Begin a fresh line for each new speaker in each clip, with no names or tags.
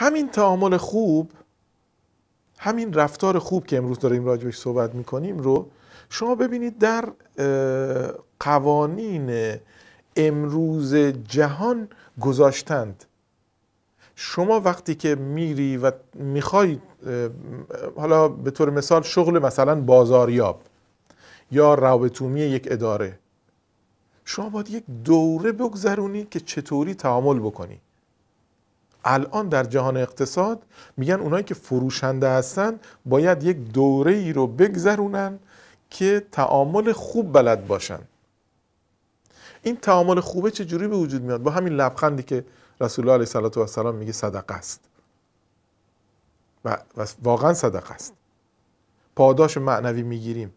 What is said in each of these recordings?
همین تعامل خوب همین رفتار خوب که امروز داریم راجبش صحبت میکنیم رو شما ببینید در قوانین امروز جهان گذاشتند شما وقتی که میری و میخوای حالا به طور مثال شغل مثلا بازاریاب یا روابطومی یک اداره شما باید یک دوره بگذرونی که چطوری تعامل بکنی الان در جهان اقتصاد میگن اونایی که فروشنده هستن باید یک دوره ای رو بگذرونن که تعامل خوب بلد باشن این تعامل خوبه چجوری به وجود میاد با همین لبخندی که رسول الله علیه و السلام میگه صدقه است و واقعا صدقه است پاداش معنوی میگیریم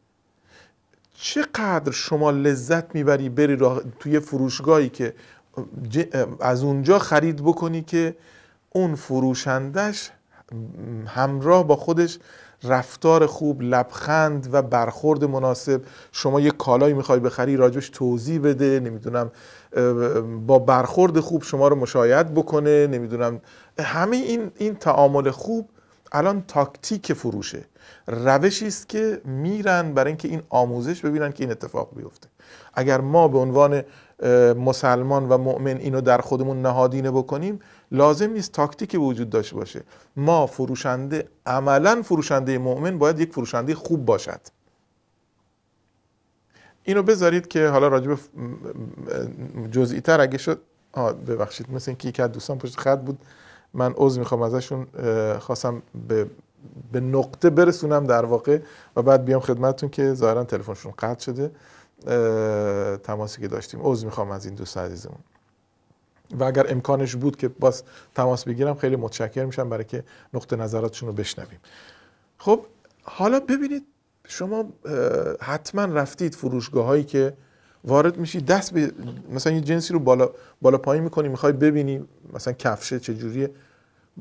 چقدر شما لذت میبری بری توی فروشگاهی که از اونجا خرید بکنی که اون فروشندش همراه با خودش رفتار خوب لبخند و برخورد مناسب شما یه کالایی میخوای بخری راجبش توضیح بده نمیدونم با برخورد خوب شما رو مشایعت بکنه نمیدونم همه این این تعامل خوب الان تاکتیک فروشه روشی است که میرن برای اینکه این آموزش ببینن که این اتفاق بیفته اگر ما به عنوان مسلمان و مؤمن اینو در خودمون نهادینه بکنیم لازم نیست تاکتیکی وجود داشته باشه ما فروشنده عملا فروشنده مؤمن باید یک فروشنده خوب باشد اینو بذارید که حالا راجب جزئی تر اگه شد ببخشید مثل اینکه یکی از دوستان پشت خط بود من عضو میخوام ازشون خواستم به به نقطه برسونم در واقع و بعد بیام خدمتتون که ظاهرا تلفنشون قطع شده تماسی که داشتیم عذر میخوام از این دوست عزیزمون و اگر امکانش بود که باز تماس بگیرم خیلی متشکر میشم برای که نقطه نظراتشون رو بشنویم خب حالا ببینید شما حتما رفتید فروشگاه هایی که وارد میشی دست مثلا یه جنسی رو بالا بالا پایین میکنی میخوای ببینی مثلا کفشه چجوریه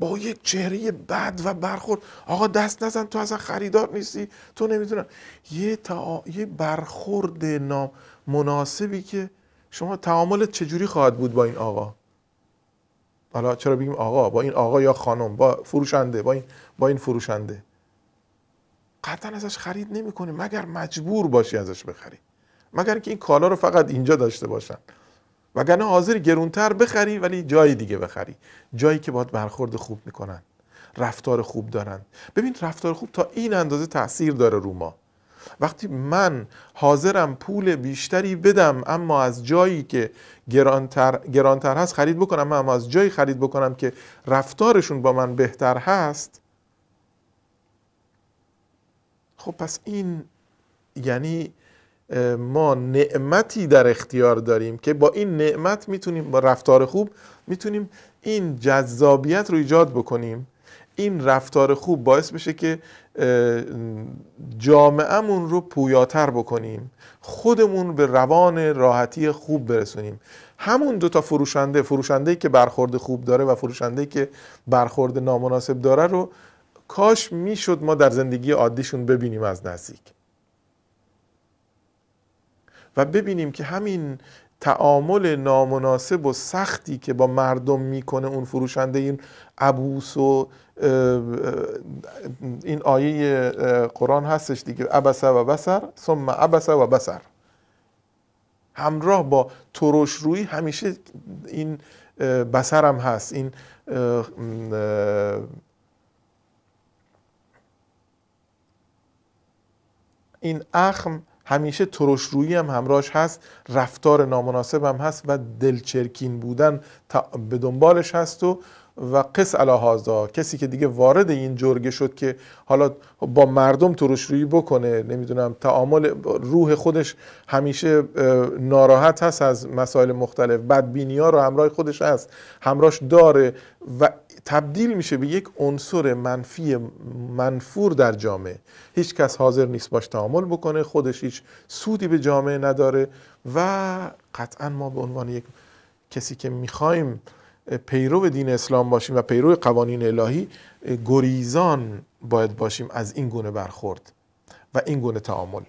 با یک چهره بد و برخورد آقا دست نزن تو اصلا خریدار نیستی تو نمیتونم یه, تا... یه برخورد نام مناسبی که شما تعاملت چجوری خواهد بود با این آقا حالا چرا بگیم آقا با این آقا یا خانم با فروشنده با این با این فروشنده قطعا ازش خرید نمیکنی مگر مجبور باشی ازش بخری مگر که این کالا رو فقط اینجا داشته باشن وگرنه حاضر گرونتر بخری ولی جای دیگه بخری جایی که باید برخورد خوب میکنن رفتار خوب دارن ببین رفتار خوب تا این اندازه تاثیر داره رو ما وقتی من حاضرم پول بیشتری بدم اما از جایی که گرانتر, گرانتر هست خرید بکنم اما از جایی خرید بکنم که رفتارشون با من بهتر هست خب پس این یعنی ما نعمتی در اختیار داریم که با این نعمت میتونیم با رفتار خوب میتونیم این جذابیت رو ایجاد بکنیم این رفتار خوب باعث بشه که جامعهمون رو پویاتر بکنیم خودمون به روان راحتی خوب برسونیم همون دو تا فروشنده فروشنده که برخورد خوب داره و فروشنده که برخورد نامناسب داره رو کاش میشد ما در زندگی عادیشون ببینیم از نزدیک و ببینیم که همین تعامل نامناسب و سختی که با مردم میکنه اون فروشنده این عبوس و این آیه قرآن هستش دیگه عبسه و بسر ثم عبسه و بسر همراه با ترش روی همیشه این بسرم هست این این اخم همیشه ترش رویی هم همراهش هست رفتار نامناسب هم هست و دلچرکین بودن به دنبالش هست و و قص الهازا کسی که دیگه وارد این جرگه شد که حالا با مردم ترش روی بکنه نمیدونم تعامل روح خودش همیشه ناراحت هست از مسائل مختلف بدبینی ها رو همراه خودش هست همراهش داره و تبدیل میشه به یک عنصر منفی منفور در جامعه هیچ کس حاضر نیست باش تعامل بکنه خودش هیچ سودی به جامعه نداره و قطعا ما به عنوان یک کسی که میخوایم پیرو دین اسلام باشیم و پیرو قوانین الهی گریزان باید باشیم از این گونه برخورد و این گونه تعامل